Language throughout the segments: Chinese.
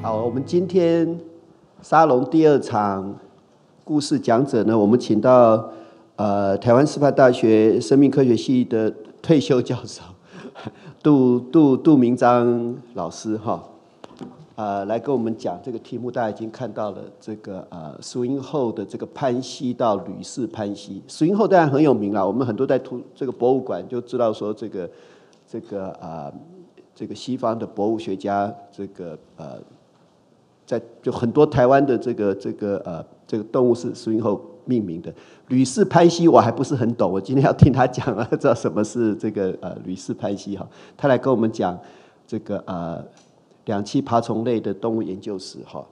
好，我们今天沙龙第二场故事讲者呢，我们请到呃台湾师范大学生命科学系的退休教授杜 杜杜明章老师哈，啊来跟我们讲这个题目，大家已经看到了这个呃，苏英后的这个潘西到吕氏潘西，苏英后当然很有名了，我们很多在图这个博物馆就知道说这个这个呃这个西方的博物学家这个呃。在就很多台湾的这个这个呃这个动物是石英后命名的吕氏攀蜥，我还不是很懂。我今天要听他讲啊，知道什么是这个呃吕氏攀蜥哈？他来跟我们讲这个呃两栖爬虫类的动物研究史哈。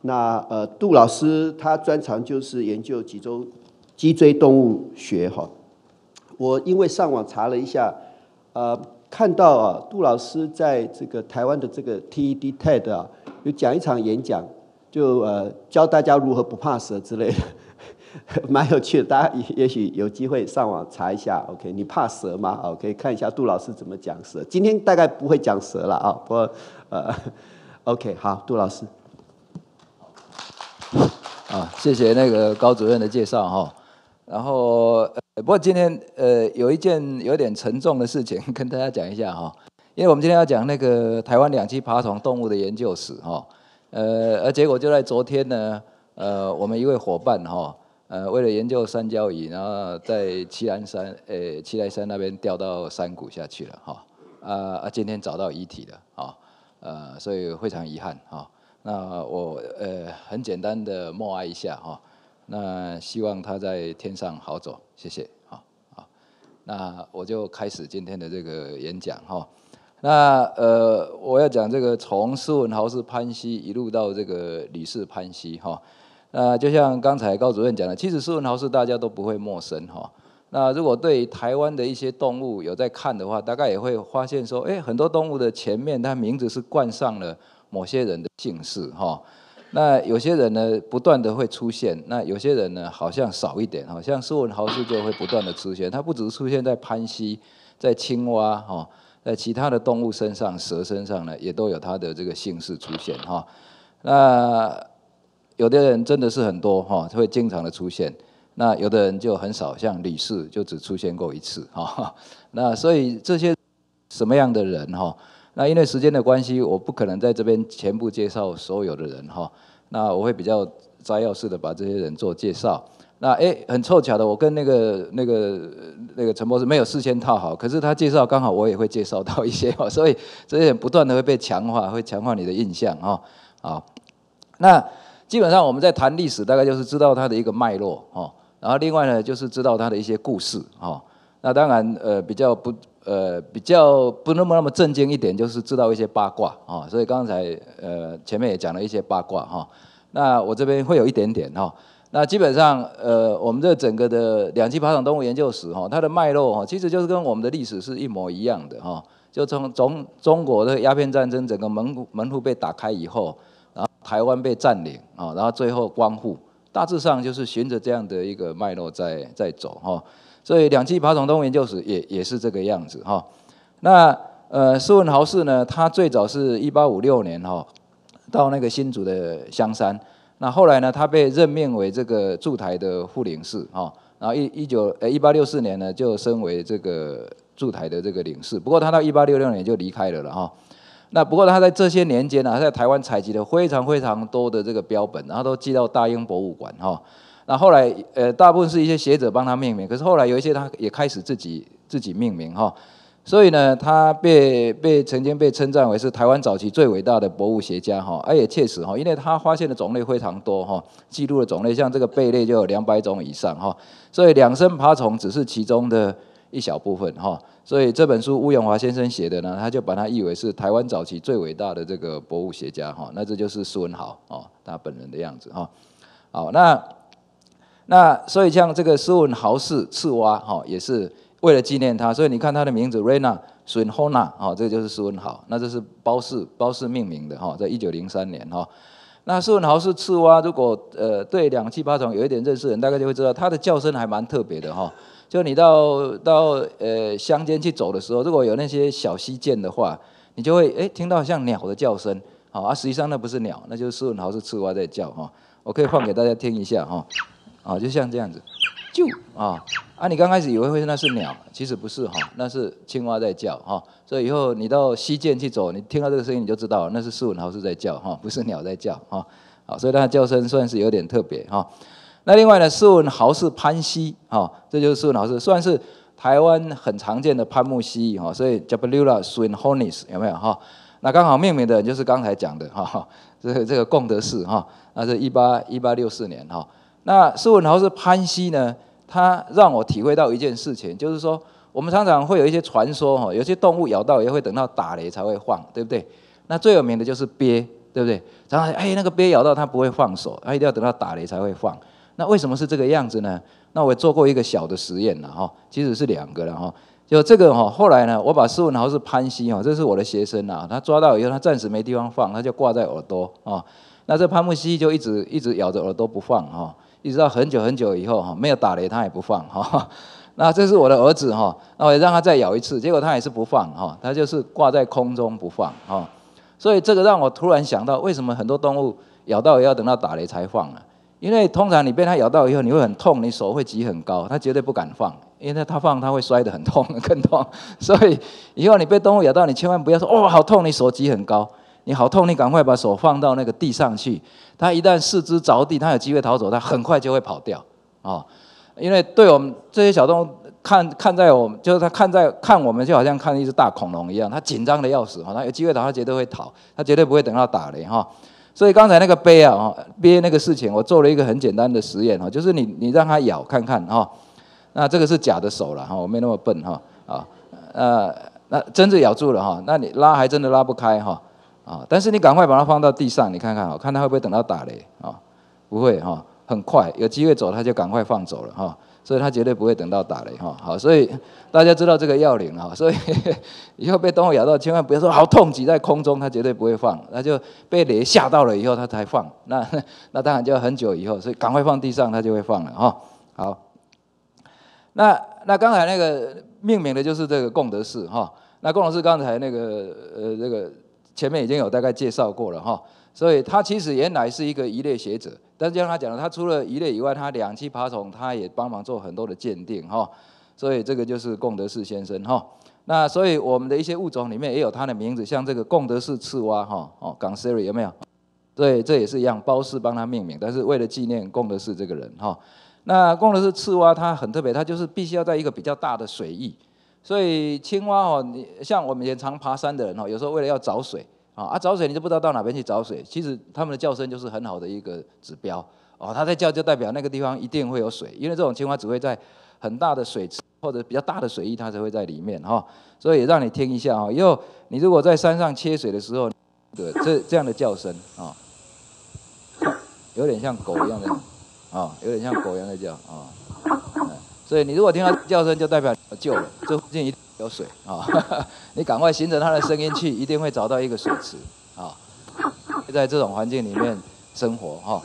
那呃杜老师他专长就是研究脊椎脊椎动物学哈。我因为上网查了一下，呃看到啊杜老师在这个台湾的这个 TED TED 啊。就讲一场演讲，就呃教大家如何不怕蛇之类的，蛮有趣的。大家也许有机会上网查一下。OK，你怕蛇吗？OK，看一下杜老师怎么讲蛇。今天大概不会讲蛇了啊，不过呃，OK，好，杜老师。好，谢谢那个高主任的介绍哈。然后不过今天呃有一件有点沉重的事情跟大家讲一下哈。因为我们今天要讲那个台湾两栖爬虫动物的研究史哈，呃，而结果就在昨天呢，呃，我们一位伙伴哈，呃，为了研究三椒鱼，然后在七兰山，诶，七兰山那边掉到山谷下去了哈，啊啊，今天找到遗体了啊，呃，所以非常遗憾哈，那我呃很简单的默哀一下哈，那希望他在天上好走，谢谢那我就开始今天的这个演讲哈。那呃，我要讲这个从苏文豪是潘西一路到这个李氏潘西哈，那就像刚才高主任讲的，其实苏文豪是大家都不会陌生哈。那如果对台湾的一些动物有在看的话，大概也会发现说，哎，很多动物的前面它名字是冠上了某些人的姓氏哈。那有些人呢不断的会出现，那有些人呢好像少一点哈，像苏文豪是就会不断的出现，它不只是出现在潘西，在青蛙哈。在其他的动物身上，蛇身上呢，也都有它的这个姓氏出现哈。那有的人真的是很多哈，会经常的出现；那有的人就很少，像李氏就只出现过一次哈。那所以这些什么样的人哈？那因为时间的关系，我不可能在这边全部介绍所有的人哈。那我会比较摘要式的把这些人做介绍。那哎，很凑巧的，我跟那个那个那个陈博士没有事先套好，可是他介绍刚好，我也会介绍到一些哦，所以这些不断的会被强化，会强化你的印象哦。好，那基本上我们在谈历史，大概就是知道它的一个脉络哦，然后另外呢就是知道它的一些故事哦。那当然呃比较不呃比较不那么那么正经一点，就是知道一些八卦啊，所以刚才呃前面也讲了一些八卦哈。那我这边会有一点点哈。那基本上，呃，我们这整个的两栖爬虫动物研究史哈，它的脉络哈，其实就是跟我们的历史是一模一样的哈。就从从中国的鸦片战争，整个门户门户被打开以后，然后台湾被占领啊，然后最后光复，大致上就是循着这样的一个脉络在在走哈。所以两栖爬虫动物研究史也也是这个样子哈。那呃，斯文豪氏呢，他最早是一八五六年哈，到那个新竹的香山。那后来呢？他被任命为这个驻台的副领事哈，然后一一九呃一八六四年呢，就升为这个驻台的这个领事。不过他到一八六六年就离开了了哈。那不过他在这些年间呢，在台湾采集了非常非常多的这个标本，然后都寄到大英博物馆哈。那后来呃，大部分是一些学者帮他命名，可是后来有一些他也开始自己自己命名哈。所以呢，他被被曾经被称赞为是台湾早期最伟大的博物学家哈，哎也确实哈，因为他发现的种类非常多哈，记录的种类像这个贝类就有两百种以上哈，所以两生爬虫只是其中的一小部分哈，所以这本书乌永华先生写的呢，他就把他誉为是台湾早期最伟大的这个博物学家哈，那这就是施文豪哦，他本人的样子哈，好那那所以像这个施文豪是刺蛙哈也是。为了纪念他，所以你看他的名字 Rena s h u n h o n a 哈，这个就是施文豪。那这是包氏包氏命名的哈，在一九零三年哈。那施文豪是赤蛙，如果呃对两栖爬虫有一点认识，人大概就会知道它的叫声还蛮特别的哈。就你到到呃乡间去走的时候，如果有那些小溪涧的话，你就会诶听到像鸟的叫声，啊，实际上那不是鸟，那就是施文豪是赤蛙在叫哈。我可以放给大家听一下哈，啊，就像这样子。就啊啊！你刚开始以为会那是鸟，其实不是哈，那是青蛙在叫哈。所以以后你到西涧去走，你听到这个声音，你就知道那是树文豪氏在叫哈，不是鸟在叫哈。好，所以它的叫声算是有点特别哈。那另外呢，树文豪氏攀蜥哈，这就是树文豪氏，算是台湾很常见的攀木蜥哈。所以 Jabulula suin hornis 有没有哈？那刚好命名的就是刚才讲的哈。这个这个贡德寺哈，那是一八一八六四年哈。那斯文豪是潘西呢？他让我体会到一件事情，就是说我们常常会有一些传说哈，有些动物咬到也会等到打雷才会放，对不对？那最有名的就是鳖，对不对？然后哎，那个鳖咬到它不会放手，它一定要等到打雷才会放。那为什么是这个样子呢？那我做过一个小的实验了哈，其实是两个了哈，就这个哈。后来呢，我把斯文豪是潘西哈，这是我的学生啊，他抓到以后他暂时没地方放，他就挂在耳朵啊。那这潘木西就一直一直咬着耳朵不放哈。一直到很久很久以后哈，没有打雷它也不放哈。那这是我的儿子哈，那我让他再咬一次，结果他还是不放哈，他就是挂在空中不放哈。所以这个让我突然想到，为什么很多动物咬到要等到打雷才放呢？因为通常你被它咬到以后，你会很痛，你手会举很高，它绝对不敢放，因为它放它会摔得很痛更痛。所以以后你被动物咬到，你千万不要说哦好痛，你手举很高。你好痛！你赶快把手放到那个地上去。它一旦四肢着地，它有机会逃走，它很快就会跑掉啊！因为对我们这些小动物，看看在我们就是它看在看我们，就好像看一只大恐龙一样，它紧张的要死哈！它有机会，它绝对会逃，它绝对不会等到打雷哈。所以刚才那个杯啊，憋那个事情，我做了一个很简单的实验哈，就是你你让它咬看看哈。那这个是假的手了哈，我没那么笨哈啊呃，那真的咬住了哈，那你拉还真的拉不开哈。啊！但是你赶快把它放到地上，你看看啊，看它会不会等到打雷啊？不会哈，很快有机会走，它就赶快放走了哈。所以它绝对不会等到打雷哈。好，所以大家知道这个要领哦，所以 以后被动物咬到，千万不要说好痛，挤在空中，它绝对不会放，那就被雷吓到了以后，它才放。那 那当然就要很久以后，所以赶快放地上，它就会放了哈。好，那那刚才那个命名的就是这个贡德寺哈。那贡德寺刚才那个呃那个。前面已经有大概介绍过了哈，所以他其实原来是一个鱼类学者，但是就像他讲的，他除了鱼类以外，他两栖爬虫他也帮忙做很多的鉴定哈，所以这个就是贡德士先生哈。那所以我们的一些物种里面也有他的名字，像这个贡德士刺蛙哈，哦，港 s i r i 有没有？对，这也是一样，包氏帮他命名，但是为了纪念贡德士这个人哈。那贡德士刺蛙它很特别，它就是必须要在一个比较大的水域。所以青蛙哦，你像我们以前常爬山的人哦，有时候为了要找水啊，啊找水你就不知道到哪边去找水。其实它们的叫声就是很好的一个指标哦，它在叫就代表那个地方一定会有水，因为这种青蛙只会在很大的水池或者比较大的水域它才会在里面哈。所以让你听一下哦，以后你如果在山上切水的时候，对，这这样的叫声啊，有点像狗一样的啊，有点像狗一样的叫啊。所以你如果听到叫声，就代表救了。这附近一定有水啊！你赶快循着它的声音去，一定会找到一个水池啊！在这种环境里面生活哈。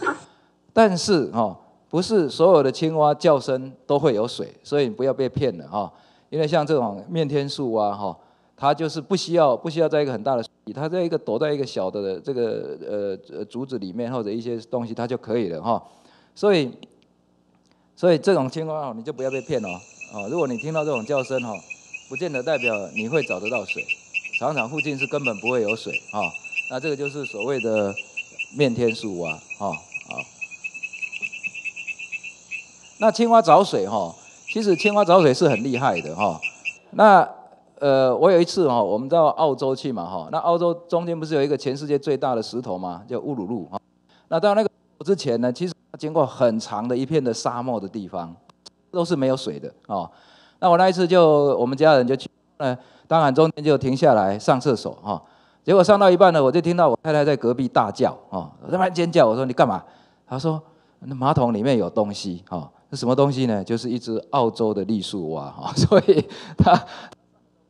但是哈，不是所有的青蛙叫声都会有水，所以你不要被骗了哈。因为像这种面天树啊哈，它就是不需要不需要在一个很大的，它在一个躲在一个小的这个呃竹子里面或者一些东西，它就可以了哈。所以。所以这种青蛙哦，你就不要被骗哦，哦，如果你听到这种叫声哦，不见得代表你会找得到水，常场附近是根本不会有水啊。那这个就是所谓的面天树蛙啊啊。那青蛙找水哈，其实青蛙找水是很厉害的哈。那呃，我有一次哈，我们到澳洲去嘛哈，那澳洲中间不是有一个全世界最大的石头嘛，叫乌鲁鲁哈。那到那个之前呢，其实。经过很长的一片的沙漠的地方，都是没有水的哦。那我那一次就我们家人就去呃，当然中间就停下来上厕所哈。结果上到一半呢，我就听到我太太在隔壁大叫哦，那么尖叫，我说你干嘛？她说那马桶里面有东西哦，那什么东西呢？就是一只澳洲的栗树蛙哈，所以她。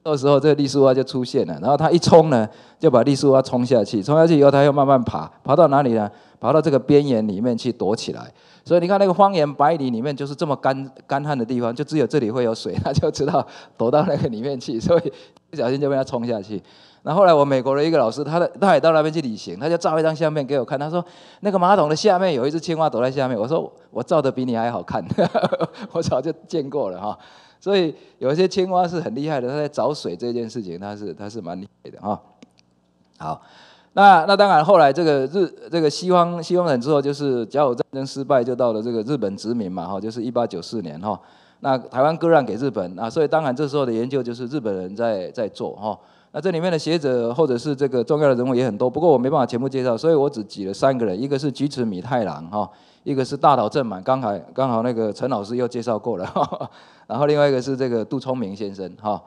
到时候这个丽树蛙就出现了，然后它一冲呢，就把丽树蛙冲下去，冲下去以后它又慢慢爬，爬到哪里呢？爬到这个边缘里面去躲起来。所以你看那个荒原百里里面就是这么干干旱的地方，就只有这里会有水，它就知道躲到那个里面去。所以不小心就被它冲下去。那后来我美国的一个老师，他的他也到那边去旅行，他就照一张相片给我看，他说那个马桶的下面有一只青蛙躲在下面。我说我照的比你还好看，我早就见过了哈。所以有一些青蛙是很厉害的，它在找水这件事情，它是它是蛮厉害的哈。好，那那当然，后来这个日这个西方西方人之后，就是甲午战争失败，就到了这个日本殖民嘛哈，就是一八九四年哈。那台湾割让给日本啊，所以当然这时候的研究就是日本人在在做哈。那这里面的学者或者是这个重要的人物也很多，不过我没办法全部介绍，所以我只举了三个人，一个是菊池米太郎哈，一个是大岛正满，刚才刚好那个陈老师又介绍过了。然后另外一个是这个杜聪明先生哈，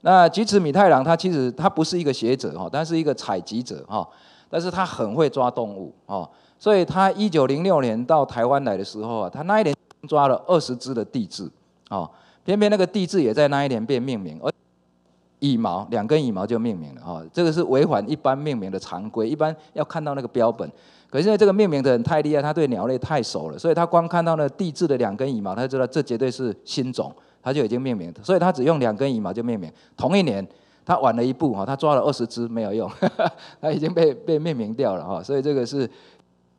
那吉池米太郎他其实他不是一个学者哈，但是一个采集者哈，但是他很会抓动物哦，所以他一九零六年到台湾来的时候啊，他那一年抓了二十只的地质哦，偏偏那个地质也在那一年被命名，而羽毛两根羽毛就命名了哈，这个是违反一般命名的常规，一般要看到那个标本。可是呢，这个命名的人太厉害，他对鸟类太熟了，所以他光看到那地质的两根羽毛，他就知道这绝对是新种，他就已经命名。所以他只用两根羽毛就命名。同一年，他晚了一步哈，他抓了二十只没有用，他已经被被命名掉了哈。所以这个是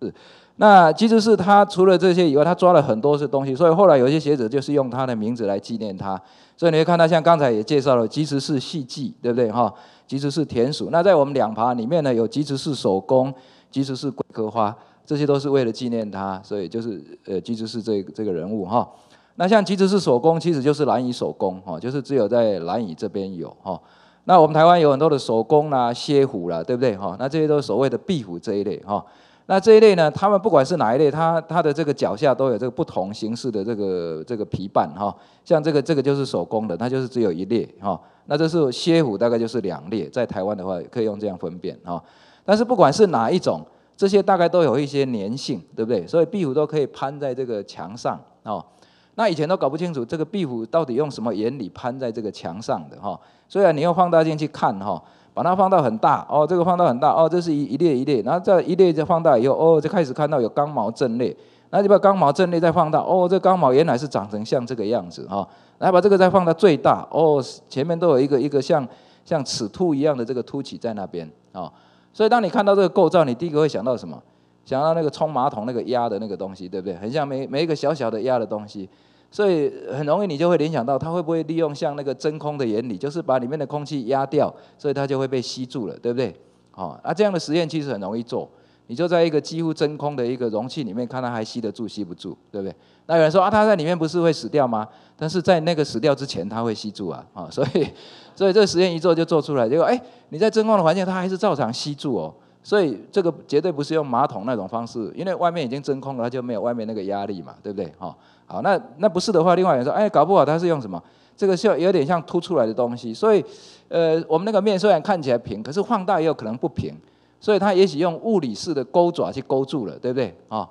是，那其实是他除了这些以外，他抓了很多是东西，所以后来有些学者就是用他的名字来纪念他。所以你会看到像刚才也介绍了，吉氏是细剧，对不对哈？吉氏是田鼠，那在我们两爬里面呢有吉氏是守宫。姬翅是鬼科花，这些都是为了纪念他，所以就是呃姬翅是这这个人物哈。那像姬翅是手工，其实就是蓝蚁手工哈，就是只有在蓝蚁这边有哈。那我们台湾有很多的手工啦、蝎虎啦，对不对哈？那这些都是所谓的壁虎这一类哈。那这一类呢，他们不管是哪一类，它它的这个脚下都有这个不同形式的这个这个皮瓣哈。像这个这个就是手工的，它就是只有一列哈。那这是蝎虎，大概就是两列，在台湾的话可以用这样分辨哈。但是不管是哪一种，这些大概都有一些粘性，对不对？所以壁虎都可以攀在这个墙上哦。那以前都搞不清楚这个壁虎到底用什么原理攀在这个墙上的哈。所以你用放大镜去看哈，把它放到很大哦，这个放到很大哦，这是一一列一列，然后这一列列放大以后哦，就开始看到有刚毛阵列。那你把刚毛阵列再放大哦，这刚毛原来是长成像这个样子哈。来把这个再放到最大哦，前面都有一个一个像像齿兔一样的这个凸起在那边啊。所以，当你看到这个构造，你第一个会想到什么？想到那个冲马桶那个压的那个东西，对不对？很像每每一个小小的压的东西，所以很容易你就会联想到，它会不会利用像那个真空的原理，就是把里面的空气压掉，所以它就会被吸住了，对不对？哦，啊，这样的实验其实很容易做，你就在一个几乎真空的一个容器里面，看它还吸得住吸不住，对不对？那有人说啊，它在里面不是会死掉吗？但是在那个死掉之前，它会吸住啊，啊，所以，所以这个实验一做就做出来，结果哎，你在真空的环境，它还是照常吸住哦，所以这个绝对不是用马桶那种方式，因为外面已经真空了，它就没有外面那个压力嘛，对不对？哈，好，那那不是的话，另外人说，哎，搞不好它是用什么？这个是有点像凸出来的东西，所以，呃，我们那个面虽然看起来平，可是放大也有可能不平，所以它也许用物理式的钩爪去勾住了，对不对？啊。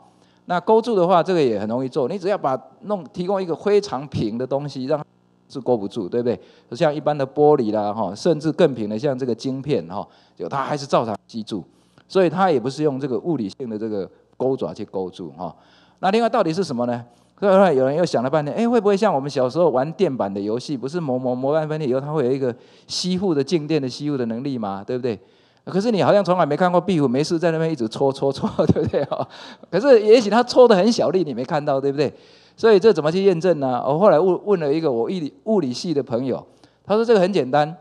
那勾住的话，这个也很容易做，你只要把弄提供一个非常平的东西，让是勾不住，对不对？像一般的玻璃啦，哈，甚至更平的，像这个晶片，哈，就它还是照常吸住，所以它也不是用这个物理性的这个钩爪去勾住，哈。那另外到底是什么呢？所以有人又想了半天，哎，会不会像我们小时候玩电板的游戏，不是磨磨磨半分以后，它会有一个吸附的静电的吸附的能力吗？对不对？可是你好像从来没看过壁虎没事在那边一直戳戳戳，对不对啊？可是也许它戳的很小力，你没看到，对不对？所以这怎么去验证呢？我后来问问了一个我物理物理系的朋友，他说这个很简单，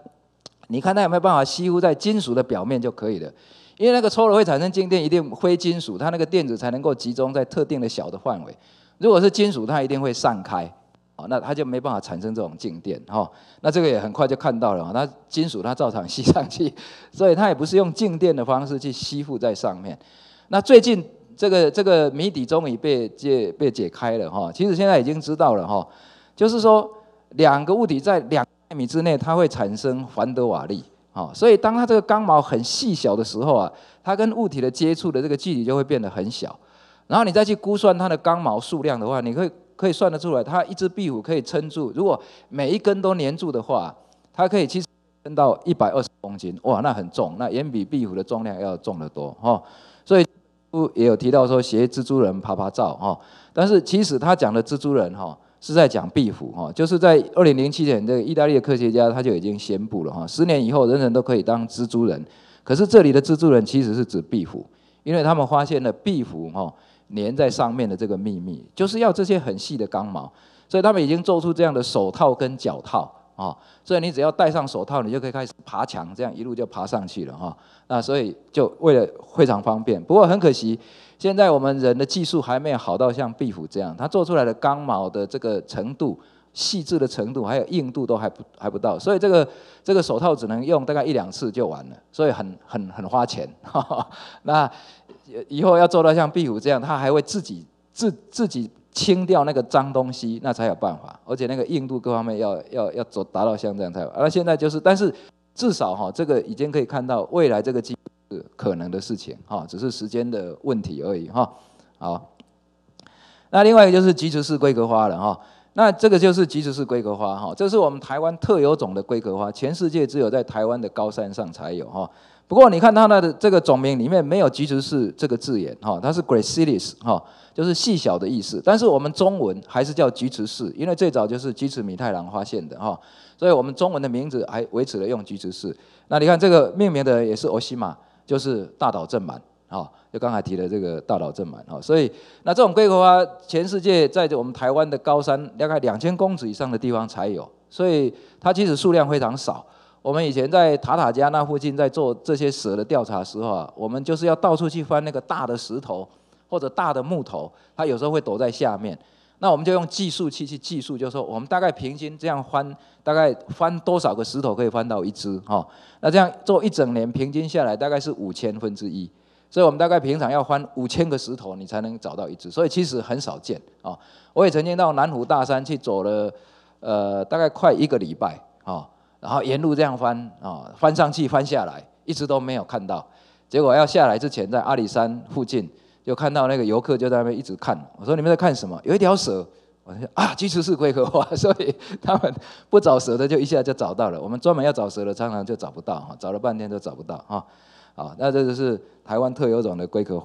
你看它有没有办法吸附在金属的表面就可以了，因为那个戳了会产生静电，一定非金属，它那个电子才能够集中在特定的小的范围，如果是金属，它一定会散开。哦，那它就没办法产生这种静电，哈，那这个也很快就看到了，哈，那金属它照常吸上去，所以它也不是用静电的方式去吸附在上面。那最近这个这个谜底终于被解被解开了，哈，其实现在已经知道了，哈，就是说两个物体在两纳米之内，它会产生凡德瓦利，哈，所以当它这个钢毛很细小的时候啊，它跟物体的接触的这个距离就会变得很小，然后你再去估算它的钢毛数量的话，你会。可以算得出来，它一只壁虎可以撑住，如果每一根都粘住的话，它可以实撑到一百二十公斤，哇，那很重，那远比壁虎的重量要重得多哈。所以也有提到说，学蜘蛛人爬爬照哈。但是其实他讲的蜘蛛人哈是在讲壁虎哈，就是在二零零七年，这个意大利的科学家他就已经宣布了哈，十年以后人人都可以当蜘蛛人。可是这里的蜘蛛人其实是指壁虎。因为他们发现了壁虎哈粘在上面的这个秘密，就是要这些很细的钢毛，所以他们已经做出这样的手套跟脚套啊，所以你只要戴上手套，你就可以开始爬墙，这样一路就爬上去了哈。那所以就为了非常方便，不过很可惜，现在我们人的技术还没有好到像壁虎这样，它做出来的钢毛的这个程度。细致的程度还有硬度都还不还不到，所以这个这个手套只能用大概一两次就完了，所以很很很花钱。那以后要做到像壁虎这样，它还会自己自自己清掉那个脏东西，那才有办法。而且那个硬度各方面要要要走达到像这样才有。那现在就是，但是至少哈，这个已经可以看到未来这个机是可能的事情哈，只是时间的问题而已哈。好，那另外一个就是集瓷式规格花了哈。那这个就是菊池氏规格花哈，这是我们台湾特有种的规格花，全世界只有在台湾的高山上才有哈。不过你看它的这个种名里面没有菊池氏这个字眼哈，它是 gracilis 哈，就是细小的意思。但是我们中文还是叫菊池氏，因为最早就是菊池米太郎发现的哈，所以我们中文的名字还维持了用菊池氏。那你看这个命名的也是欧西玛，就是大岛正满哈。刚才提的这个大岛正满哈，所以那这种龟壳花，全世界在我们台湾的高山，大概两千公尺以上的地方才有，所以它其实数量非常少。我们以前在塔塔加那附近在做这些蛇的调查时候啊，我们就是要到处去翻那个大的石头或者大的木头，它有时候会躲在下面。那我们就用计数器去计数，就是说我们大概平均这样翻，大概翻多少个石头可以翻到一只哈？那这样做一整年，平均下来大概是五千分之一。所以我们大概平常要翻五千个石头，你才能找到一只，所以其实很少见啊。我也曾经到南湖大山去走了，呃，大概快一个礼拜啊，然后沿路这样翻啊，翻上去翻下来，一直都没有看到。结果要下来之前，在阿里山附近就看到那个游客就在那边一直看，我说你们在看什么？有一条蛇，我说啊，其实是龟壳花，所以他们不找蛇的就一下就找到了。我们专门要找蛇的常常就找不到啊，找了半天都找不到啊。啊，那这就是台湾特有种的龟壳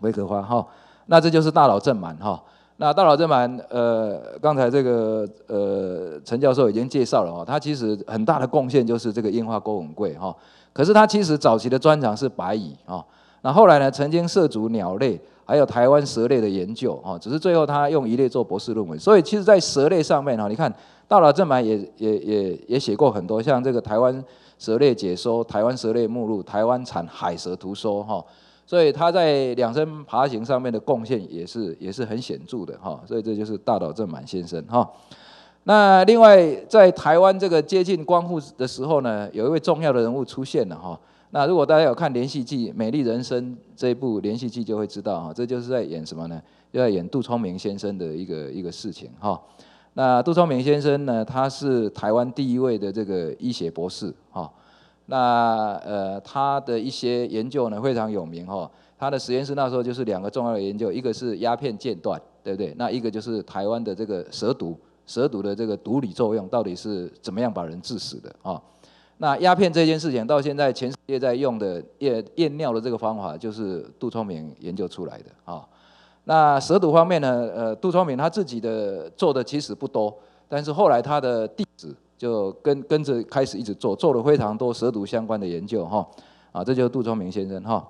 龟壳花哈，那这就是大佬正满哈，那大佬正满呃，刚才这个呃陈教授已经介绍了哦，他其实很大的贡献就是这个樱花勾吻鲑哈，可是他其实早期的专长是白蚁啊，那后来呢，曾经涉足鸟类，还有台湾蛇类的研究啊，只是最后他用一类做博士论文，所以其实在蛇类上面哈，你看大佬正满也也也也写过很多，像这个台湾。蛇类解说、台湾蛇类目录、台湾产海蛇图说哈，所以他在两栖爬行上面的贡献也是也是很显著的哈，所以这就是大岛正满先生哈。那另外在台湾这个接近光复的时候呢，有一位重要的人物出现了哈。那如果大家有看连续剧《美丽人生》这一部连续剧，就会知道哈，这就是在演什么呢？就在演杜聪明先生的一个一个事情哈。那杜聪明先生呢？他是台湾第一位的这个医学博士，哈。那呃，他的一些研究呢非常有名，哈。他的实验室那时候就是两个重要的研究，一个是鸦片间断，对不对？那一个就是台湾的这个蛇毒，蛇毒的这个毒理作用到底是怎么样把人致死的，啊。那鸦片这件事情到现在全世界在用的验验尿的这个方法，就是杜聪明研究出来的，啊。那蛇毒方面呢？呃，杜聪明他自己的做的其实不多，但是后来他的弟子就跟跟着开始一直做，做了非常多蛇毒相关的研究哈。啊，这就是杜聪明先生哈。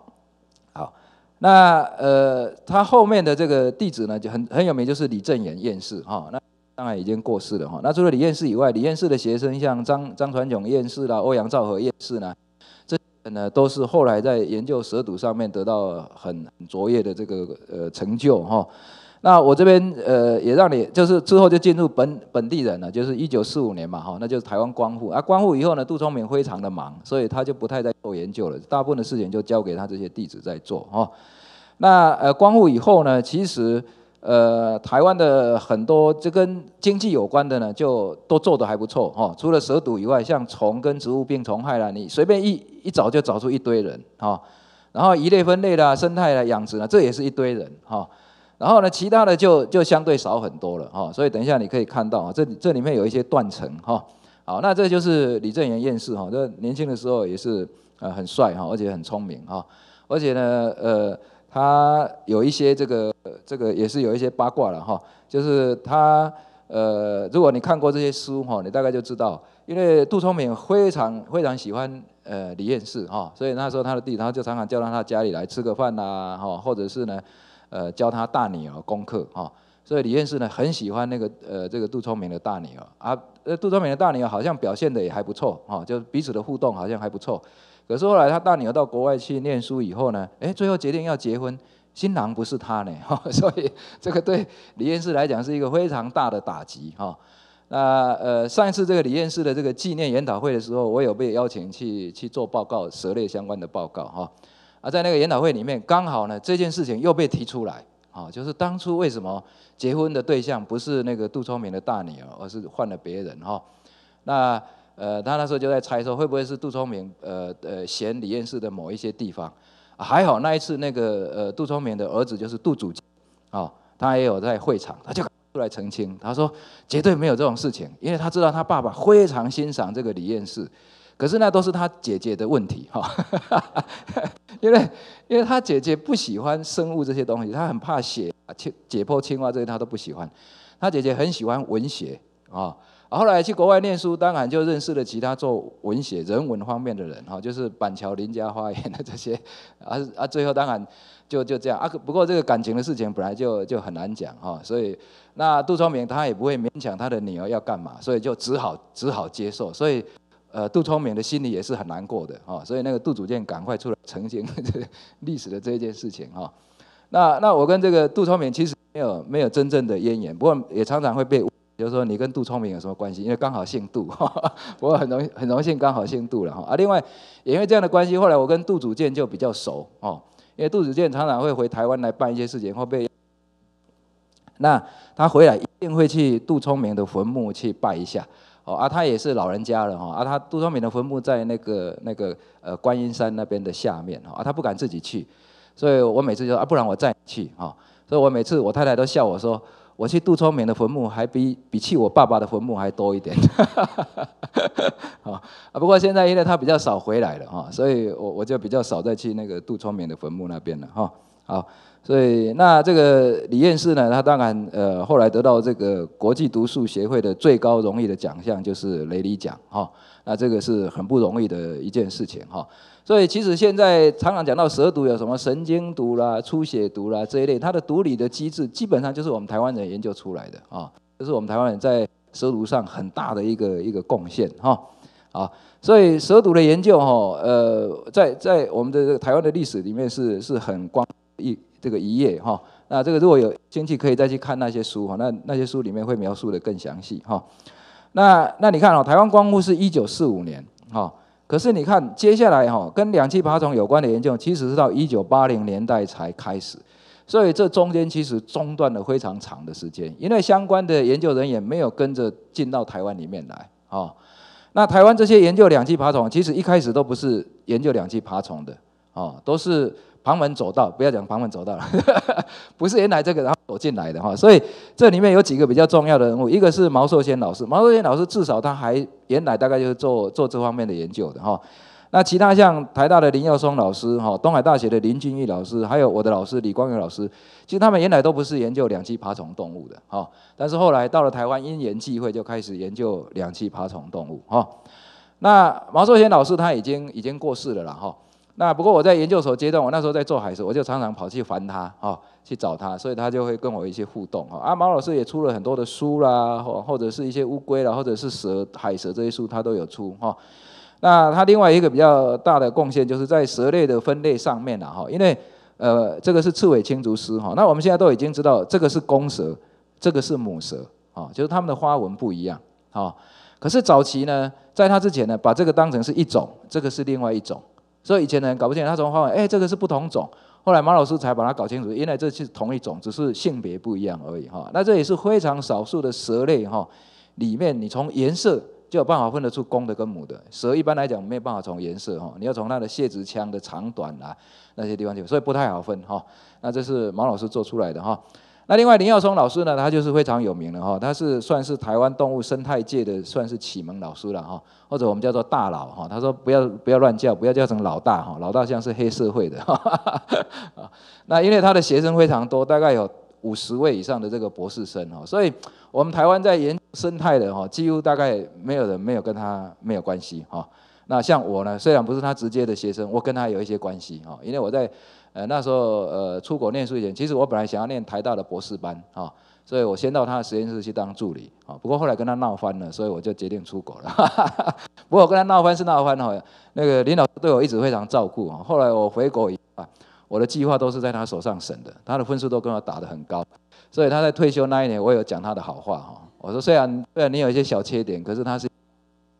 好，那呃，他后面的这个弟子呢，就很很有名，就是李振言院士哈。那当然已经过世了哈。那除了李院士以外，李院士的学生像张张传炯院士啦、欧阳兆和院士呢？呃，都是后来在研究蛇毒上面得到很卓越的这个呃成就哈。那我这边呃也让你就是之后就进入本本地人了，就是一九四五年嘛哈，那就是台湾光复啊。光复以后呢，杜聪明非常的忙，所以他就不太在做研究了，大部分的事情就交给他这些弟子在做哈。那呃光复以后呢，其实。呃，台湾的很多这跟经济有关的呢，就都做得还不错哈。除了蛇毒以外，像虫跟植物病虫害啦，你随便一一找就找出一堆人哈。然后鱼类分类啦、生态啦、养殖啦，这也是一堆人哈。然后呢，其他的就就相对少很多了哈。所以等一下你可以看到，这这里面有一些断层哈。好，那这就是李正元院士哈。这年轻的时候也是呃很帅哈，而且很聪明哈，而且呢呃。他有一些这个这个也是有一些八卦了哈，就是他呃，如果你看过这些书哈，你大概就知道，因为杜聪明非常非常喜欢呃李院士哈，所以那时候他的弟，他就常常叫到他家里来吃个饭呐哈，或者是呢呃教他大女儿功课哈，所以李院士呢很喜欢那个呃这个杜聪明的大女儿啊，呃杜聪明的大女儿好像表现的也还不错哈，就是彼此的互动好像还不错。可是后来他大女儿到国外去念书以后呢，哎，最后决定要结婚，新郎不是他呢，所以这个对李院士来讲是一个非常大的打击哈。那呃，上一次这个李院士的这个纪念研讨会的时候，我有被邀请去去做报告，蛇类相关的报告哈。啊，在那个研讨会里面，刚好呢这件事情又被提出来，啊，就是当初为什么结婚的对象不是那个杜聪明的大女儿，而是换了别人哈。那呃，他那时候就在猜说，会不会是杜聪明呃呃嫌李彦士的某一些地方？还好那一次那个呃杜聪明的儿子就是杜祖，啊，他也有在会场，他就出来澄清，他说绝对没有这种事情，因为他知道他爸爸非常欣赏这个李彦士，可是那都是他姐姐的问题哈，因为因为他姐姐不喜欢生物这些东西，他很怕血啊，解解剖青蛙这些他都不喜欢，他姐姐很喜欢文学啊。后来去国外念书，当然就认识了其他做文写人文方面的人，哈，就是板桥林家花园的这些，啊啊，最后当然就就这样啊。不过这个感情的事情本来就就很难讲，哈，所以那杜聪明他也不会勉强他的女儿要干嘛，所以就只好只好接受。所以呃，杜聪明的心里也是很难过的，哈，所以那个杜主建赶快出来澄清 历史的这件事情，哈。那那我跟这个杜聪明其实没有没有真正的渊源，不过也常常会被。比如说，你跟杜聪明有什么关系？因为刚好姓杜，我 很荣很荣幸，刚好姓杜了哈。啊，另外也因为这样的关系，后来我跟杜祖建就比较熟哦。因为杜祖建常常会回台湾来办一些事情，会被那他回来一定会去杜聪明的坟墓去拜一下哦。啊，他也是老人家了哈。啊，他杜聪明的坟墓在那个那个呃观音山那边的下面哈。啊，他不敢自己去，所以我每次就说啊，不然我再去哈。所以我每次我太太都笑我说。我去杜聪敏的坟墓还比比去我爸爸的坟墓还多一点，啊 啊！不过现在因为他比较少回来了哈，所以，我我就比较少再去那个杜聪敏的坟墓那边了哈。好，所以那这个李院士呢，他当然呃后来得到这个国际读书协会的最高荣誉的奖项，就是雷里奖哈。那这个是很不容易的一件事情哈。所以其实现在常常讲到蛇毒有什么神经毒啦、出血毒啦这一类，它的毒理的机制基本上就是我们台湾人研究出来的啊，这是我们台湾人在蛇毒上很大的一个一个贡献哈啊，所以蛇毒的研究哈，呃，在在我们的台湾的历史里面是是很光一这个一页哈，那这个如果有兴趣可以再去看那些书哈，那那些书里面会描述的更详细哈，那那你看哦，台湾光复是一九四五年哈。可是你看，接下来哈，跟两栖爬虫有关的研究，其实是到一九八零年代才开始，所以这中间其实中断了非常长的时间，因为相关的研究人员没有跟着进到台湾里面来啊。那台湾这些研究两栖爬虫，其实一开始都不是研究两栖爬虫的啊，都是。旁门左道，不要讲旁门左道了，不是原来这个，然后走进来的哈。所以这里面有几个比较重要的人物，一个是毛寿仙老师，毛寿仙老师至少他还原来大概就是做做这方面的研究的哈。那其他像台大的林耀松老师哈，东海大学的林俊义老师，还有我的老师李光远老师，其实他们原来都不是研究两栖爬虫动物的哈，但是后来到了台湾因缘际会就开始研究两栖爬虫动物哈。那毛寿仙老师他已经已经过世了了哈。那不过我在研究所阶段，我那时候在做海蛇，我就常常跑去烦他哦，去找他，所以他就会跟我一些互动哦。啊，毛老师也出了很多的书啦，或或者是一些乌龟啦，或者是蛇、海蛇这些书，他都有出哈。那他另外一个比较大的贡献就是在蛇类的分类上面了哈，因为呃，这个是刺尾青竹丝哈。那我们现在都已经知道，这个是公蛇，这个是母蛇啊，就是它们的花纹不一样啊。可是早期呢，在它之前呢，把这个当成是一种，这个是另外一种。所以以前的人搞不清楚，他怎么划诶，哎，这个是不同种。后来马老师才把它搞清楚，原来这是同一种，只是性别不一样而已哈。那这也是非常少数的蛇类哈，里面你从颜色就有办法分得出公的跟母的。蛇一般来讲没有办法从颜色哈，你要从它的泄殖腔的长短啊那些地方去，所以不太好分哈。那这是马老师做出来的哈。那另外林耀松老师呢，他就是非常有名的哈，他是算是台湾动物生态界的算是启蒙老师了哈，或者我们叫做大佬哈。他说不要不要乱叫，不要叫成老大哈，老大像是黑社会的。啊，那因为他的学生非常多，大概有五十位以上的这个博士生哈，所以我们台湾在研生态的哈，几乎大概没有人没有跟他没有关系哈。那像我呢，虽然不是他直接的学生，我跟他有一些关系哈，因为我在。呃，那时候呃，出国念书以前，其实我本来想要念台大的博士班啊，所以我先到他的实验室去当助理啊。不过后来跟他闹翻了，所以我就决定出国了。不过我跟他闹翻是闹翻了，那个林老对我一直非常照顾啊。后来我回国以后，我的计划都是在他手上审的，他的分数都跟我打得很高。所以他在退休那一年，我有讲他的好话哈。我说虽然虽然你有一些小缺点，可是他是，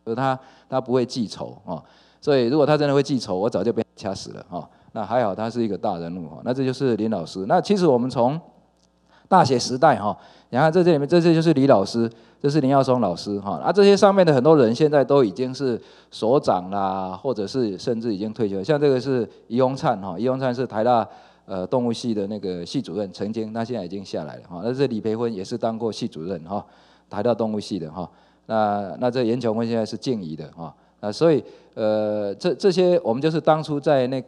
是他他不会记仇啊。所以如果他真的会记仇，我早就被掐死了啊。那还好，他是一个大人物哈。那这就是林老师。那其实我们从大学时代哈，你看在这里面，这这就是李老师，这是林耀松老师哈。那这些上面的很多人现在都已经是所长啦，或者是甚至已经退休。像这个是余洪灿哈，余洪灿是台大呃动物系的那个系主任，曾经，那现在已经下来了哈。那这李培坤也是当过系主任哈，台大动物系的哈。那那这严琼坤现在是静怡的哈。那所以呃，这这些我们就是当初在那。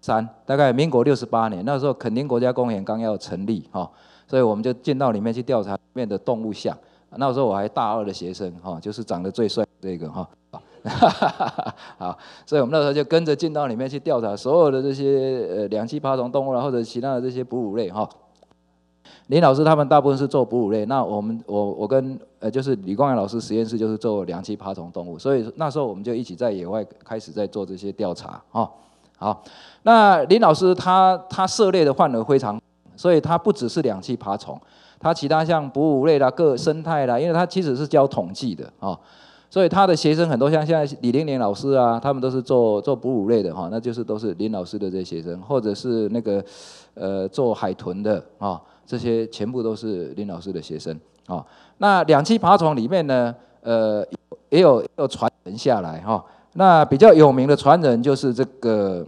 三，大概民国六十八年，那时候垦丁国家公园刚要成立哈，所以我们就进到里面去调查里面的动物像。那时候我还大二的学生哈，就是长得最帅这个哈，好，所以我们那时候就跟着进到里面去调查所有的这些呃两栖爬虫动物啊，或者其他的这些哺乳类哈。林老师他们大部分是做哺乳类，那我们我我跟呃就是李光远老师实验室就是做两栖爬虫动物，所以那时候我们就一起在野外开始在做这些调查哈。好，那林老师他他涉猎的范围非常，所以他不只是两栖爬虫，他其他像哺乳类啦、各生态啦，因为他其实是教统计的啊，所以他的学生很多，像现在李玲玲老师啊，他们都是做做哺乳类的哈，那就是都是林老师的这些学生，或者是那个呃做海豚的啊，这些全部都是林老师的学生啊。那两栖爬虫里面呢，呃，也有有传承下来哈。那比较有名的传人就是这个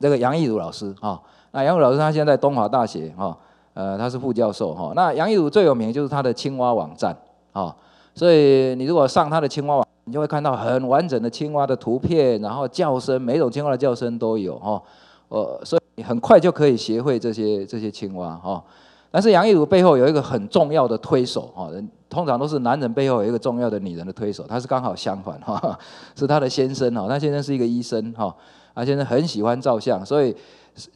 这个杨义儒老师啊，那杨老师他现在东华大学啊，呃他是副教授哈。那杨义儒最有名就是他的青蛙网站啊，所以你如果上他的青蛙网，你就会看到很完整的青蛙的图片，然后叫声，每种青蛙的叫声都有哈，呃，所以你很快就可以学会这些这些青蛙哈。但是杨义儒背后有一个很重要的推手哈，通常都是男人背后有一个重要的女人的推手，他是刚好相反哈，是他的先生哈，那先生是一个医生哈，那先生很喜欢照相，所以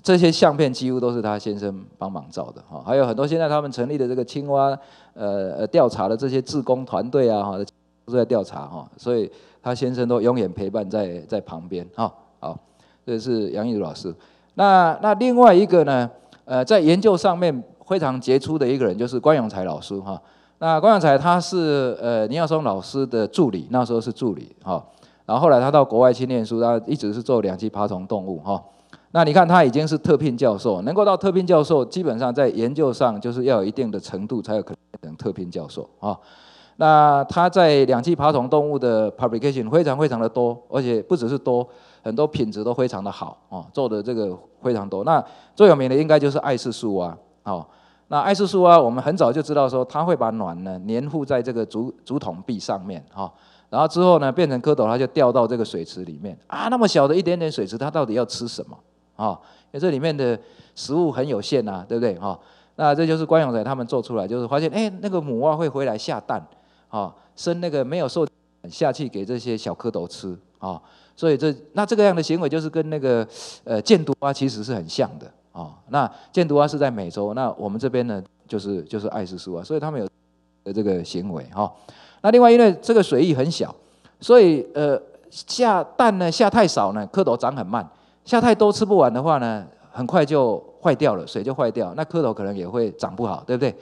这些相片几乎都是他先生帮忙照的哈，还有很多现在他们成立的这个青蛙呃呃调查的这些志工团队啊哈，都在调查哈，所以他先生都永远陪伴在在旁边哈，好，这是杨义儒老师，那那另外一个呢，呃在研究上面。非常杰出的一个人就是关永才老师哈，那关永才他是呃倪耀松老师的助理，那时候是助理哈，然后后来他到国外去念书，他一直是做两栖爬虫动物哈。那你看他已经是特聘教授，能够到特聘教授，基本上在研究上就是要有一定的程度才有可能等特聘教授啊。那他在两栖爬虫动物的 publication 非常非常的多，而且不只是多，很多品质都非常的好哦，做的这个非常多。那最有名的应该就是爱氏树蛙哦。那艾氏叔啊，我们很早就知道说，它会把卵呢黏附在这个竹竹筒壁上面，哈，然后之后呢变成蝌蚪，它就掉到这个水池里面啊。那么小的一点点水池，它到底要吃什么啊？因为这里面的食物很有限呐，对不对哈？那这就是关永仔他们做出来，就是发现，哎，那个母蛙会回来下蛋，啊，生那个没有受下去给这些小蝌蚪吃啊。所以这那这个样的行为就是跟那个呃箭毒蛙其实是很像的。哦，那箭毒蛙是在美洲，那我们这边呢，就是就是爱氏树啊，所以他们有的这个行为哈。那另外因为这个水域很小，所以呃下蛋呢下太少呢蝌蚪长很慢，下太多吃不完的话呢很快就坏掉了，水就坏掉，那蝌蚪可能也会长不好，对不对？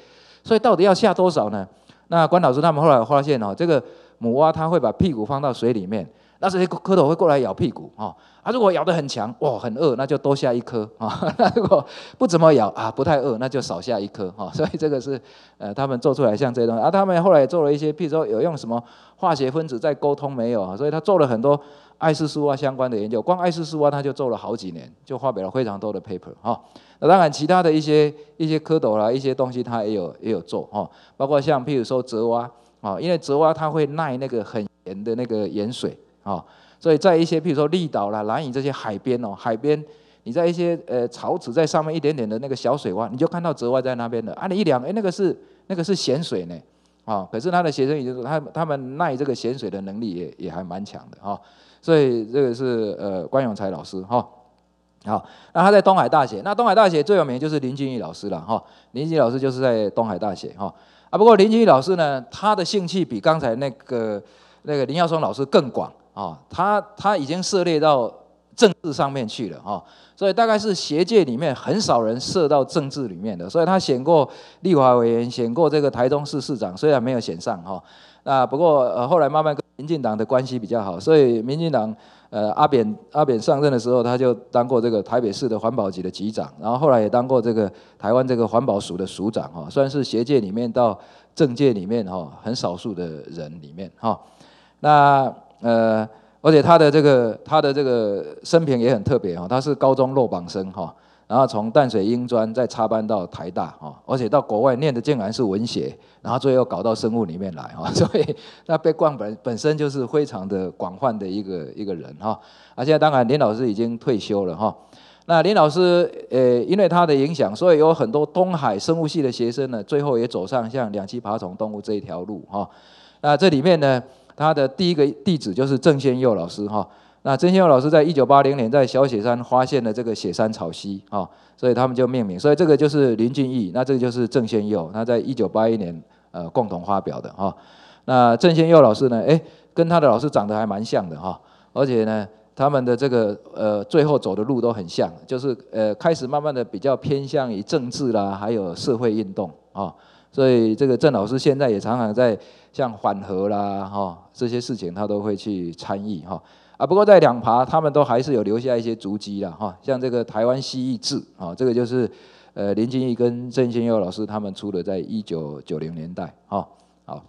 所以到底要下多少呢？那关老师他们后来发现哦，这个母蛙它会把屁股放到水里面。那这些蝌蚪会过来咬屁股啊，啊如果咬得很强，哇很饿，那就多下一颗啊；那如果不怎么咬啊，不太饿，那就少下一颗啊。所以这个是呃他们做出来像这些东西啊，他们后来做了一些，譬如说有用什么化学分子在沟通没有啊？所以他做了很多艾斯舒啊相关的研究，光艾斯舒啊他就做了好几年，就发表了非常多的 paper 哈。那当然其他的一些一些蝌蚪啦，一些东西他也有也有做哈，包括像譬如说泽蛙啊，因为泽蛙它会耐那个很盐的那个盐水。哦，所以在一些，譬如说，绿岛啦、蓝屿这些海边哦，海边你在一些呃潮池在上面一点点的那个小水洼，你就看到折外在那边的，啊，你一量，哎，那个是那个是咸水呢，啊，可是他的学生已经他他们耐这个咸水的能力也也还蛮强的哈，所以这个是呃关永才老师哈，好，那他在东海大学，那东海大学最有名就是林俊义老师了哈，林俊义老师就是在东海大学哈，啊，不过林俊义老师呢，他的兴趣比刚才那个那个林耀松老师更广。啊，他他已经涉猎到政治上面去了哈，所以大概是学界里面很少人涉到政治里面的，所以他选过立法委员，选过这个台中市市长，虽然没有选上哈，那不过呃后来慢慢跟民进党的关系比较好，所以民进党呃阿扁阿扁上任的时候，他就当过这个台北市的环保局的局长，然后后来也当过这个台湾这个环保署的署长哈，算是学界里面到政界里面哈很少数的人里面哈，那。呃，而且他的这个他的这个生平也很特别哈，他是高中落榜生哈，然后从淡水英专再插班到台大哈，而且到国外念的竟然是文学，然后最后搞到生物里面来哈，所以那被冠本本身就是非常的广泛的一个一个人哈，而且当然林老师已经退休了哈，那林老师呃因为他的影响，所以有很多东海生物系的学生呢，最后也走上像两栖爬虫动物这一条路哈，那这里面呢。他的第一个弟子就是郑先佑老师哈，那郑先佑老师在一九八零年在小雪山发现了这个雪山草溪啊，所以他们就命名，所以这个就是林俊义，那这个就是郑先佑，那在一九八一年呃共同发表的哈，那郑先佑老师呢，诶，跟他的老师长得还蛮像的哈，而且呢，他们的这个呃最后走的路都很像，就是呃开始慢慢的比较偏向于政治啦，还有社会运动啊。所以这个郑老师现在也常常在像缓和啦哈这些事情，他都会去参与哈啊。不过在两旁，他们都还是有留下一些足迹了哈。像这个台湾蜥蜴志啊，这个就是呃林金义跟郑先佑老师他们出的，在一九九零年代啊好。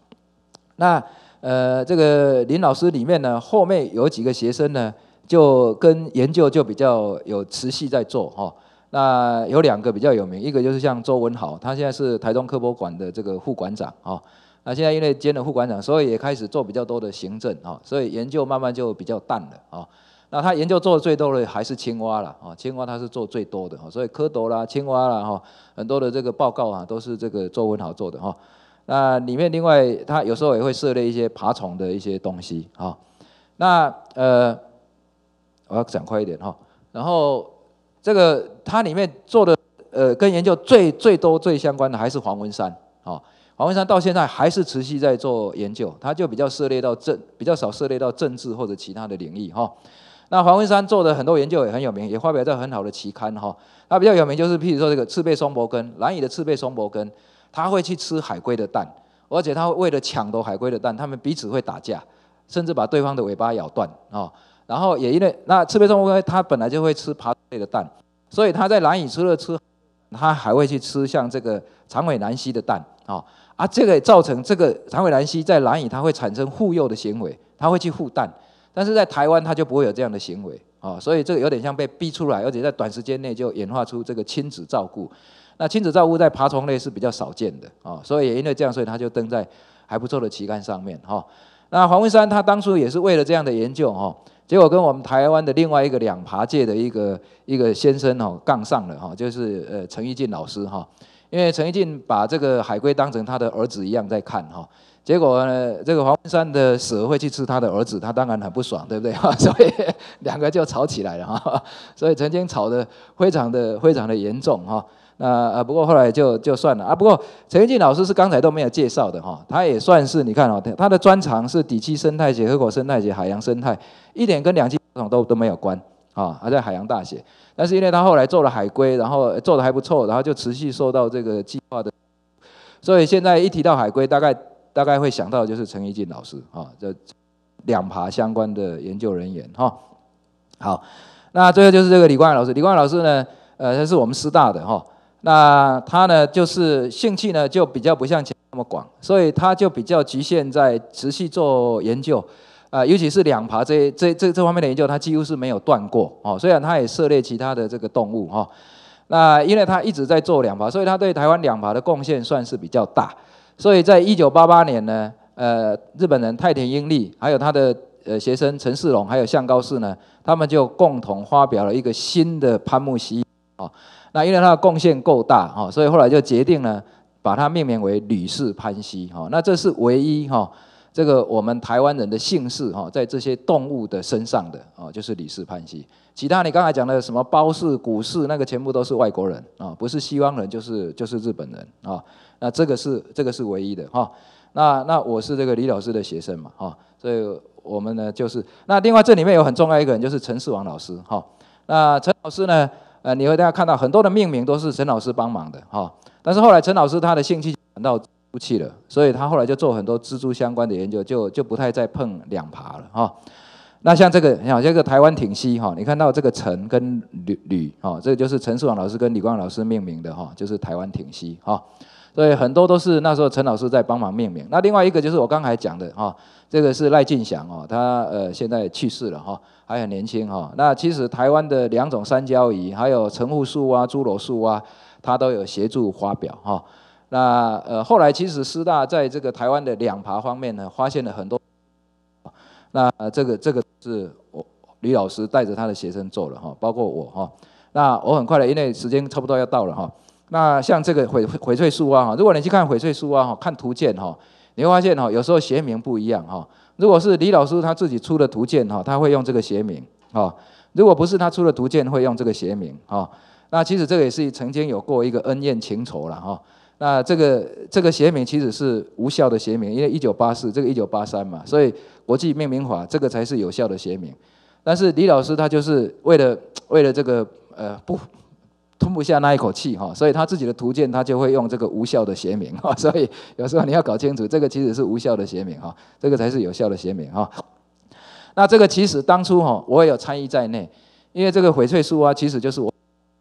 那呃这个林老师里面呢，后面有几个学生呢，就跟研究就比较有持续在做哈。那有两个比较有名，一个就是像周文豪，他现在是台中科博馆的这个副馆长啊。那现在因为兼了副馆长，所以也开始做比较多的行政啊，所以研究慢慢就比较淡了啊。那他研究做的最多的还是青蛙了啊，青蛙他是做最多的哈，所以蝌蚪啦、青蛙啦哈，很多的这个报告啊都是这个周文豪做的哈。那里面另外他有时候也会涉猎一些爬虫的一些东西啊。那呃，我要讲快一点哈，然后。这个它里面做的呃，跟研究最最多最相关的还是黄文山啊。黄文山到现在还是持续在做研究，他就比较涉猎到政，比较少涉猎到政治或者其他的领域哈。那黄文山做的很多研究也很有名，也发表在很好的期刊哈。他比较有名就是，譬如说这个刺背松柏根，蓝蚁的刺背松柏根，他会去吃海龟的蛋，而且他为了抢夺海龟的蛋，他们彼此会打架，甚至把对方的尾巴咬断啊。然后也因为那刺贝动物，它本来就会吃爬类的蛋，所以它在蓝蚁吃了吃，它还会去吃像这个长尾蓝蜥的蛋啊。啊，这个造成这个长尾蓝蜥在蓝蚁它会产生护幼的行为，它会去护蛋。但是在台湾它就不会有这样的行为啊，所以这个有点像被逼出来，而且在短时间内就演化出这个亲子照顾。那亲子照顾在爬虫类是比较少见的啊，所以也因为这样，所以它就登在还不错的旗杆上面哈。那黄文山他当初也是为了这样的研究哈。结果跟我们台湾的另外一个两爬界的一个一个先生哦杠上了哈，就是呃陈义进老师哈，因为陈义进把这个海龟当成他的儿子一样在看哈，结果呢这个黄山的蛇会去吃他的儿子，他当然很不爽对不对 所以 两个就吵起来了哈，所以曾经吵得非常的非常的严重哈。那呃，不过后来就就算了啊。不过陈宜进老师是刚才都没有介绍的哈，他也算是你看哦，他的专长是底栖生态学、河口生态学、海洋生态，一点跟两栖系统都都没有关啊，还在海洋大学。但是因为他后来做了海龟，然后做的还不错，然后就持续受到这个计划的，所以现在一提到海龟，大概大概会想到就是陈一进老师啊，这两爬相关的研究人员哈。好，那最后就是这个李冠老师，李冠老师呢，呃，他是我们师大的哈。那他呢，就是兴趣呢就比较不像前那么广，所以他就比较局限在持续做研究，啊，尤其是两爬这这这这方面的研究，他几乎是没有断过哦。虽然他也涉猎其他的这个动物哈，那因为他一直在做两爬，所以他对台湾两爬的贡献算是比较大。所以在1988年呢，呃，日本人太田英利，还有他的呃学生陈世龙，还有向高士呢，他们就共同发表了一个新的潘木蜥。哦，那因为他的贡献够大哦，所以后来就决定呢，把它命名为吕氏潘西。哈，那这是唯一哈，这个我们台湾人的姓氏哈，在这些动物的身上的哦，就是吕氏潘西。其他你刚才讲的什么包氏、古氏，那个全部都是外国人啊，不是西方人就是就是日本人啊。那这个是这个是唯一的哈。那那我是这个李老师的学生嘛哈，所以我们呢就是那另外这里面有很重要一个人就是陈世王老师哈。那陈老师呢？呃，你会大家看到很多的命名都是陈老师帮忙的哈，但是后来陈老师他的兴趣转到蜘蛛去了，所以他后来就做很多蜘蛛相关的研究，就就不太再碰两爬了哈。那像这个，像这个台湾挺蜥哈，你看到这个“陈”跟“吕”吕哈，这个就是陈树朗老师跟李光老师命名的哈，就是台湾挺蜥哈。所以很多都是那时候陈老师在帮忙命名。那另外一个就是我刚才讲的哈，这个是赖进祥哦，他呃现在去世了哈，还很年轻哈。那其实台湾的两种三交鱼，还有陈户树啊、朱罗树啊，他都有协助发表哈。那呃后来其实师大在这个台湾的两爬方面呢，发现了很多。那这个这个是我吕老师带着他的学生做的哈，包括我哈。那我很快的，因为时间差不多要到了哈。那像这个悔悔罪树啊，哈，如果你去看悔罪树啊，哈，看图鉴哈，你会发现哈，有时候学名不一样哈。如果是李老师他自己出的图鉴哈，他会用这个学名哈。如果不是他出的图鉴，会用这个学名哈。那其实这个也是曾经有过一个恩怨情仇了哈。那这个这个学名其实是无效的学名，因为一九八四这个一九八三嘛，所以国际命名法这个才是有效的学名。但是李老师他就是为了为了这个呃不。吞不下那一口气哈，所以他自己的图鉴他就会用这个无效的邪名哈，所以有时候你要搞清楚，这个其实是无效的邪名哈，这个才是有效的邪名哈。那这个其实当初哈，我也有参与在内，因为这个翡翠树啊，其实就是我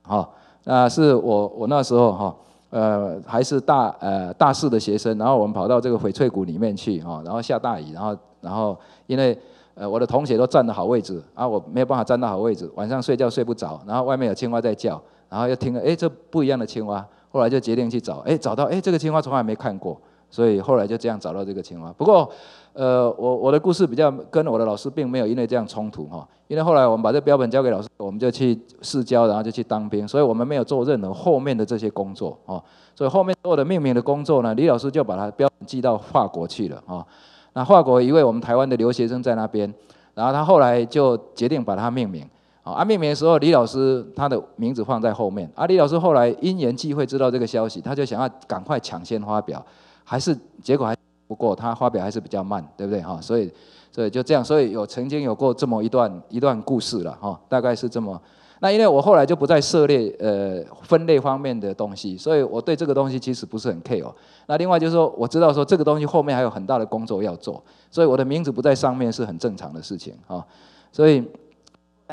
哈，那是我我那时候哈，呃，还是大呃大四的学生，然后我们跑到这个翡翠谷里面去哈，然后下大雨，然后然后因为呃我的同学都站得好位置，然后我没有办法站到好位置，晚上睡觉睡不着，然后外面有青蛙在叫。然后又听了，哎，这不一样的青蛙，后来就决定去找，哎，找到，哎，这个青蛙从来没看过，所以后来就这样找到这个青蛙。不过，呃，我我的故事比较跟我的老师并没有因为这样冲突哈，因为后来我们把这标本交给老师，我们就去试教，然后就去当兵，所以我们没有做任何后面的这些工作哦。所以后面做的命名的工作呢，李老师就把它标寄到法国去了哈，那法国一位我们台湾的留学生在那边，然后他后来就决定把它命名。啊，命名的时候，李老师他的名字放在后面。啊，李老师后来因缘际会知道这个消息，他就想要赶快抢先发表，还是结果还不过，他发表还是比较慢，对不对？哈，所以，所以就这样，所以有曾经有过这么一段一段故事了，哈，大概是这么。那因为我后来就不再涉猎呃分类方面的东西，所以我对这个东西其实不是很 care。那另外就是说，我知道说这个东西后面还有很大的工作要做，所以我的名字不在上面是很正常的事情，哈，所以。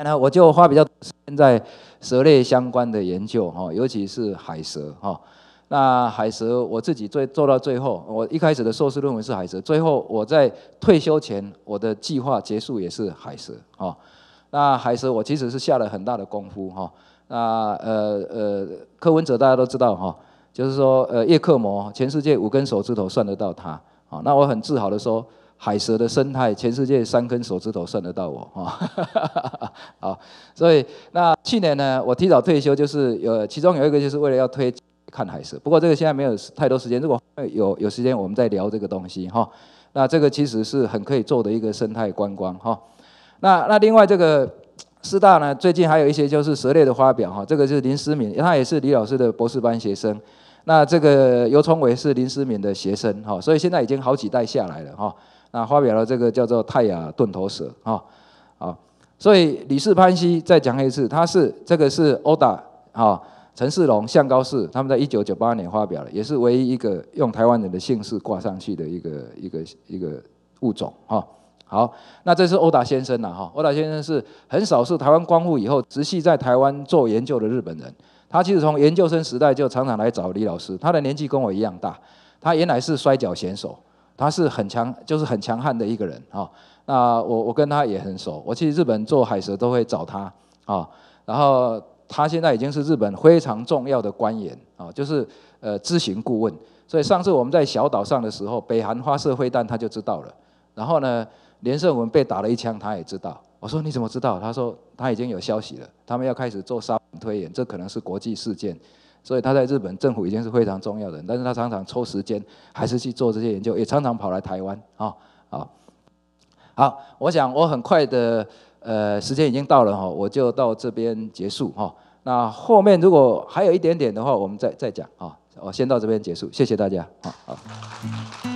那我就花比较现在蛇类相关的研究哈，尤其是海蛇哈。那海蛇我自己做做到最后，我一开始的硕士论文是海蛇，最后我在退休前我的计划结束也是海蛇哈。那海蛇我其实是下了很大的功夫哈。那呃呃，柯文哲大家都知道哈，就是说呃叶克膜，全世界五根手指头算得到他啊。那我很自豪的说。海蛇的生态，全世界三根手指头算得到我哈。啊，所以那去年呢，我提早退休，就是有其中有一个就是为了要推看海蛇。不过这个现在没有太多时间，如果有有时间，我们再聊这个东西哈。那这个其实是很可以做的一个生态观光哈。那那另外这个师大呢，最近还有一些就是蛇类的发表哈。这个是林思敏，他也是李老师的博士班学生。那这个尤崇伟是林思敏的学生哈，所以现在已经好几代下来了哈。那发表了这个叫做泰雅顿头蛇啊，啊，所以李氏潘西再讲一次，他是这个是欧达啊，陈世龙、向高士他们在一九九八年发表了，也是唯一一个用台湾人的姓氏挂上去的一个一个一个物种哈。好，那这是欧达先生了哈，欧达先生是很少是台湾光复以后直系在台湾做研究的日本人，他其实从研究生时代就常常来找李老师，他的年纪跟我一样大，他原来是摔跤选手。他是很强，就是很强悍的一个人啊。那我我跟他也很熟，我去日本做海蛇都会找他啊。然后他现在已经是日本非常重要的官员啊，就是呃咨询顾问。所以上次我们在小岛上的时候，北韩发射飞弹他就知道了。然后呢，连胜文被打了一枪，他也知道。我说你怎么知道？他说他已经有消息了，他们要开始做沙盘推演，这可能是国际事件。所以他在日本政府已经是非常重要的，但是他常常抽时间还是去做这些研究，也常常跑来台湾啊啊好，我想我很快的呃时间已经到了哈，我就到这边结束哈。那后面如果还有一点点的话，我们再再讲啊。我先到这边结束，谢谢大家啊好。